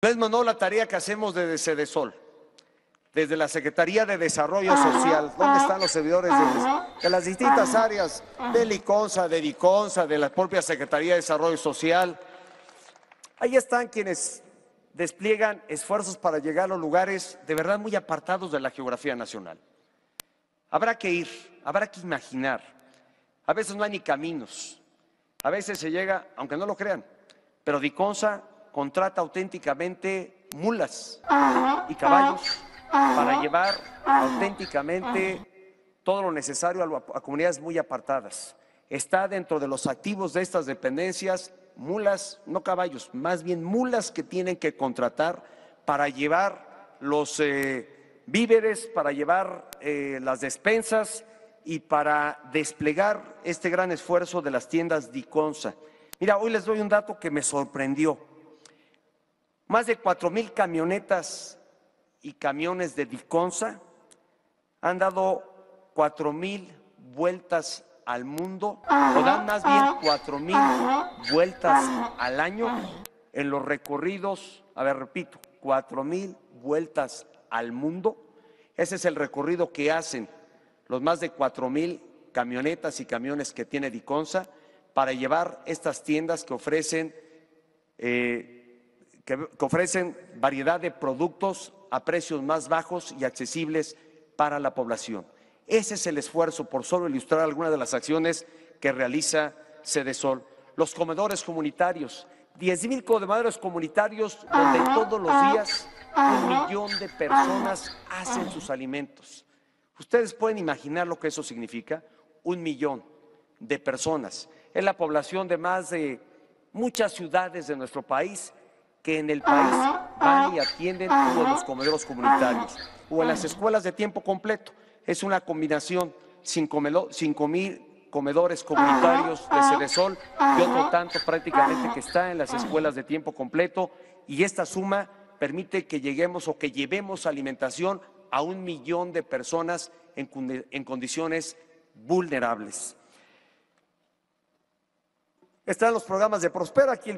Les mandó la tarea que hacemos desde Cedesol, desde la Secretaría de Desarrollo Social, donde están los servidores de, las distintas áreas de Liconza, de Diconza, de la propia Secretaría de Desarrollo Social. Ahí están quienes despliegan esfuerzos para llegar a los lugares de verdad muy apartados de la geografía nacional. Habrá que ir, habrá que imaginar. A veces no hay ni caminos. A veces se llega, aunque no lo crean, pero Diconza contrata auténticamente mulas y caballos para llevar auténticamente todo lo necesario a, comunidades muy apartadas. Está dentro de los activos de estas dependencias mulas, no caballos, más bien mulas que tienen que contratar para llevar los eh, víveres, para llevar eh, las despensas y para desplegar este gran esfuerzo de las tiendas Diconsa. Mira, hoy les doy un dato que me sorprendió más de 4 mil camionetas y camiones de Diconsa han dado 4 mil vueltas al mundo, o dan más bien 4 mil vueltas al año en los recorridos, a ver, repito, cuatro mil vueltas al mundo. Ese es el recorrido que hacen los más de 4 mil camionetas y camiones que tiene Diconsa para llevar estas tiendas que ofrecen. Eh, que, ofrecen variedad de productos a precios más bajos y accesibles para la población. Ese es el esfuerzo por solo ilustrar algunas de las acciones que realiza Cedesol. Los comedores comunitarios, 10.000 mil comedores comunitarios donde todos los días un millón de personas hacen sus alimentos. Ustedes pueden imaginar lo que eso significa, un millón de personas. Es la población de más de muchas ciudades de nuestro país que en el país van y atienden todos los comedores comunitarios o en las escuelas de tiempo completo. Es una combinación, cinco mil comedores comunitarios de Ceresol y otro tanto prácticamente que está en las escuelas de tiempo completo y esta suma permite que lleguemos o que llevemos alimentación a un millón de personas en, en condiciones vulnerables. Están los programas de Prospera aquí. El